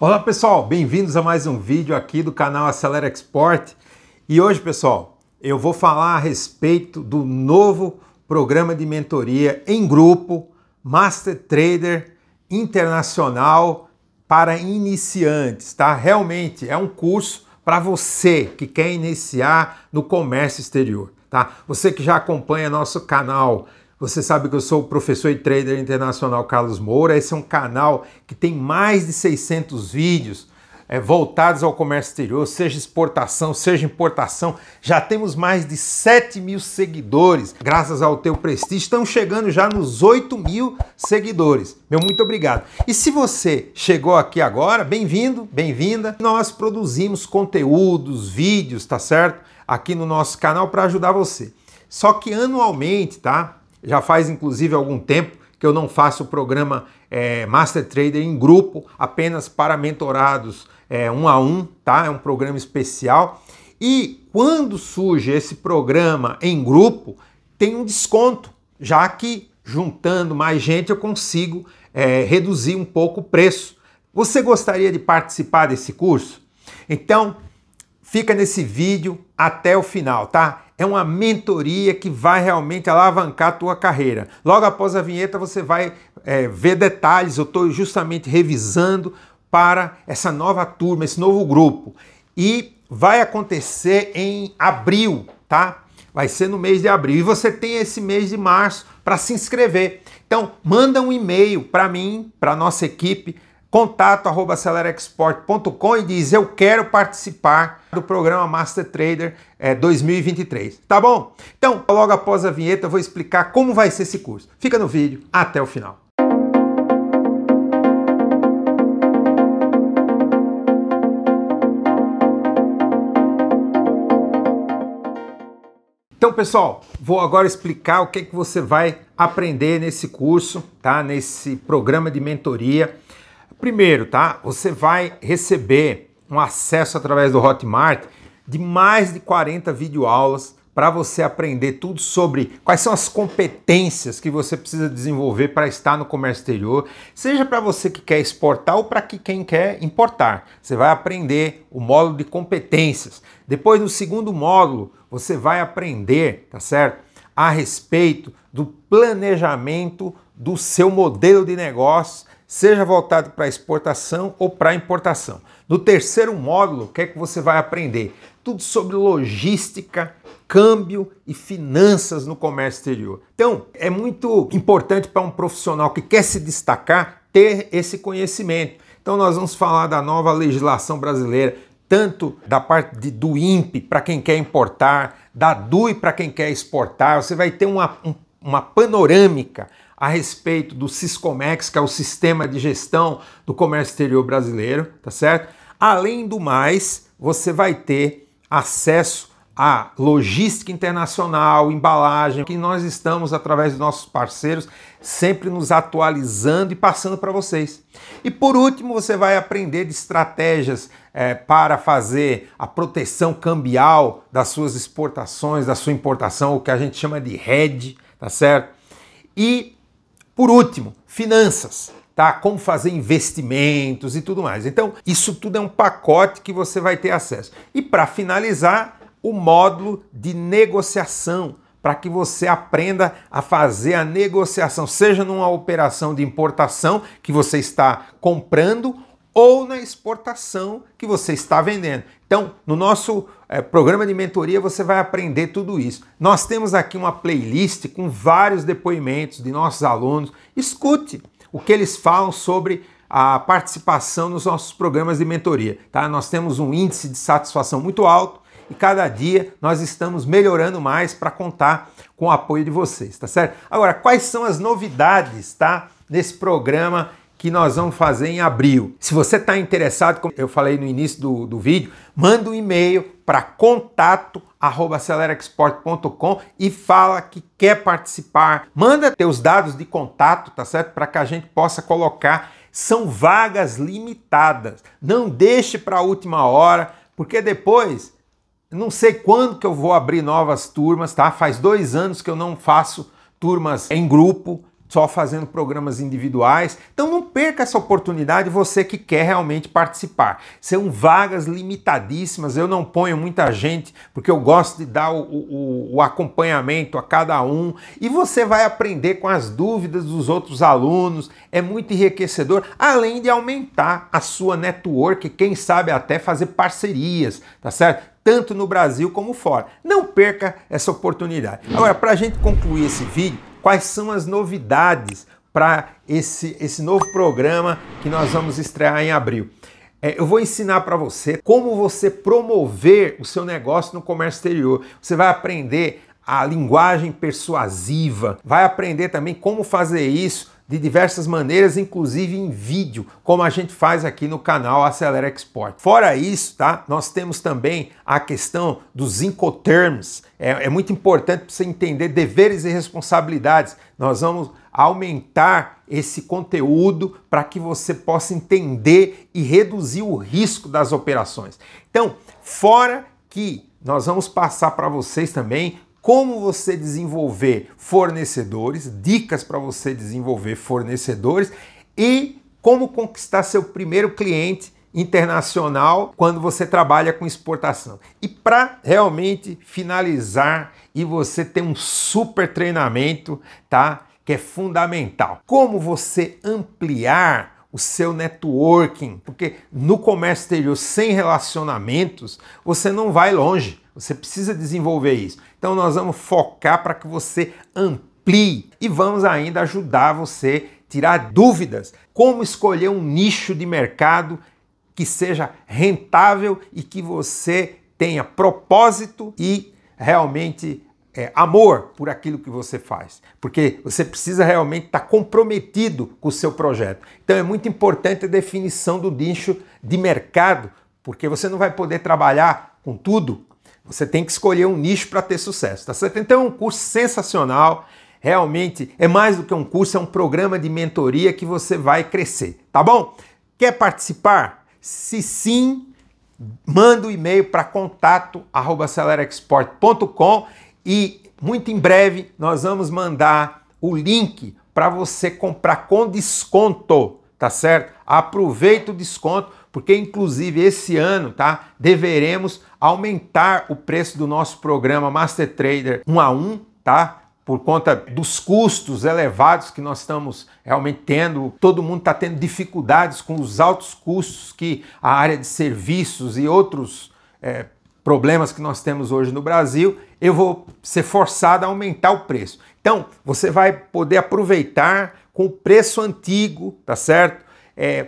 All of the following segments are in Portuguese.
Olá pessoal, bem-vindos a mais um vídeo aqui do canal Acelera Export. E hoje, pessoal, eu vou falar a respeito do novo programa de mentoria em grupo Master Trader Internacional para iniciantes, tá? Realmente é um curso para você que quer iniciar no comércio exterior, tá? Você que já acompanha nosso canal você sabe que eu sou o professor e trader internacional Carlos Moura. Esse é um canal que tem mais de 600 vídeos é, voltados ao comércio exterior, seja exportação, seja importação. Já temos mais de 7 mil seguidores, graças ao teu prestígio. Estamos chegando já nos 8 mil seguidores. Meu muito obrigado. E se você chegou aqui agora, bem-vindo, bem-vinda. Nós produzimos conteúdos, vídeos, tá certo? Aqui no nosso canal para ajudar você. Só que anualmente, tá? Já faz inclusive algum tempo que eu não faço o programa é, Master Trader em grupo, apenas para mentorados é, um a um, tá? É um programa especial. E quando surge esse programa em grupo, tem um desconto, já que juntando mais gente eu consigo é, reduzir um pouco o preço. Você gostaria de participar desse curso? Então, fica nesse vídeo até o final, tá? é uma mentoria que vai realmente alavancar a tua carreira. Logo após a vinheta você vai é, ver detalhes, eu estou justamente revisando para essa nova turma, esse novo grupo. E vai acontecer em abril, tá? Vai ser no mês de abril. E você tem esse mês de março para se inscrever. Então, manda um e-mail para mim, para nossa equipe, contato@celerexport.com e diz eu quero participar do programa Master Trader é, 2023, tá bom? Então, logo após a vinheta eu vou explicar como vai ser esse curso. Fica no vídeo até o final. Então, pessoal, vou agora explicar o que é que você vai aprender nesse curso, tá? Nesse programa de mentoria Primeiro, tá? Você vai receber um acesso através do Hotmart de mais de 40 videoaulas para você aprender tudo sobre quais são as competências que você precisa desenvolver para estar no comércio exterior, seja para você que quer exportar ou para que quem quer importar. Você vai aprender o módulo de competências. Depois, no segundo módulo, você vai aprender, tá certo? A respeito do planejamento do seu modelo de negócio seja voltado para exportação ou para importação. No terceiro módulo, o que é que você vai aprender? Tudo sobre logística, câmbio e finanças no comércio exterior. Então, é muito importante para um profissional que quer se destacar ter esse conhecimento. Então, nós vamos falar da nova legislação brasileira, tanto da parte de, do INPE para quem quer importar, da DUI para quem quer exportar. Você vai ter uma, um, uma panorâmica a respeito do Siscomex, que é o sistema de gestão do comércio exterior brasileiro, tá certo? Além do mais, você vai ter acesso à logística internacional, embalagem, que nós estamos, através dos nossos parceiros, sempre nos atualizando e passando para vocês. E por último, você vai aprender de estratégias é, para fazer a proteção cambial das suas exportações, da sua importação, o que a gente chama de RED, tá certo? E por último, finanças. Tá, como fazer investimentos e tudo mais. Então, isso tudo é um pacote que você vai ter acesso. E para finalizar, o módulo de negociação, para que você aprenda a fazer a negociação, seja numa operação de importação que você está comprando ou na exportação que você está vendendo. Então, no nosso é, programa de mentoria você vai aprender tudo isso. Nós temos aqui uma playlist com vários depoimentos de nossos alunos. Escute o que eles falam sobre a participação nos nossos programas de mentoria. Tá? Nós temos um índice de satisfação muito alto e cada dia nós estamos melhorando mais para contar com o apoio de vocês, tá certo? Agora, quais são as novidades, tá? Nesse programa que nós vamos fazer em abril. Se você está interessado, como eu falei no início do, do vídeo, manda um e-mail para contato acelerexport.com e fala que quer participar. Manda teus dados de contato, tá certo? Para que a gente possa colocar. São vagas limitadas. Não deixe para a última hora, porque depois não sei quando que eu vou abrir novas turmas, tá? Faz dois anos que eu não faço turmas em grupo só fazendo programas individuais. Então não perca essa oportunidade você que quer realmente participar. São vagas limitadíssimas, eu não ponho muita gente, porque eu gosto de dar o, o, o acompanhamento a cada um. E você vai aprender com as dúvidas dos outros alunos, é muito enriquecedor, além de aumentar a sua network, quem sabe até fazer parcerias, tá certo? Tanto no Brasil como fora. Não perca essa oportunidade. Agora, para a gente concluir esse vídeo, quais são as novidades para esse, esse novo programa que nós vamos estrear em abril. É, eu vou ensinar para você como você promover o seu negócio no comércio exterior. Você vai aprender a linguagem persuasiva, vai aprender também como fazer isso de diversas maneiras, inclusive em vídeo, como a gente faz aqui no canal Acelera Export. Fora isso, tá? Nós temos também a questão dos incoterms. É, é muito importante para você entender deveres e responsabilidades. Nós vamos aumentar esse conteúdo para que você possa entender e reduzir o risco das operações. Então, fora que nós vamos passar para vocês também como você desenvolver fornecedores, dicas para você desenvolver fornecedores e como conquistar seu primeiro cliente internacional quando você trabalha com exportação. E para realmente finalizar e você ter um super treinamento, tá? Que é fundamental. Como você ampliar o seu networking, porque no comércio exterior sem relacionamentos você não vai longe. Você precisa desenvolver isso. Então nós vamos focar para que você amplie e vamos ainda ajudar você a tirar dúvidas como escolher um nicho de mercado que seja rentável e que você tenha propósito e realmente é, amor por aquilo que você faz, porque você precisa realmente estar tá comprometido com o seu projeto. Então é muito importante a definição do nicho de mercado, porque você não vai poder trabalhar com tudo você tem que escolher um nicho para ter sucesso, tá certo? Então é um curso sensacional, realmente é mais do que um curso, é um programa de mentoria que você vai crescer, tá bom? Quer participar? Se sim, manda o um e-mail para contato@celerexport.com e muito em breve nós vamos mandar o link para você comprar com desconto, tá certo? Aproveita o desconto porque inclusive esse ano, tá? Deveremos aumentar o preço do nosso programa Master Trader 1 a 1, tá? Por conta dos custos elevados que nós estamos realmente tendo, todo mundo está tendo dificuldades com os altos custos que a área de serviços e outros é, problemas que nós temos hoje no Brasil, eu vou ser forçado a aumentar o preço. Então, você vai poder aproveitar com o preço antigo, tá certo? É,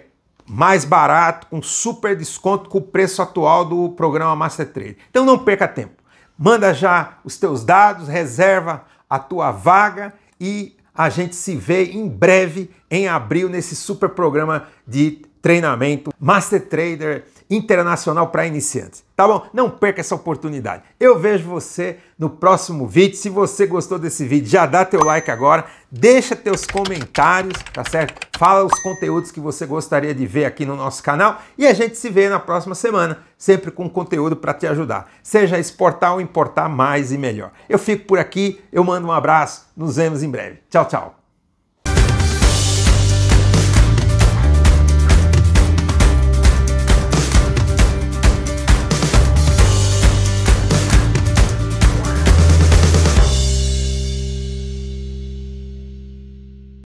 mais barato, com super desconto, com o preço atual do programa Master Trade. Então não perca tempo. Manda já os teus dados, reserva a tua vaga e a gente se vê em breve, em abril, nesse super programa de treinamento Master Trader Internacional para iniciantes. Tá bom? Não perca essa oportunidade. Eu vejo você no próximo vídeo. Se você gostou desse vídeo, já dá teu like agora, deixa teus comentários, tá certo? Fala os conteúdos que você gostaria de ver aqui no nosso canal e a gente se vê na próxima semana, sempre com conteúdo para te ajudar. Seja exportar ou importar mais e melhor. Eu fico por aqui, eu mando um abraço, nos vemos em breve. Tchau, tchau.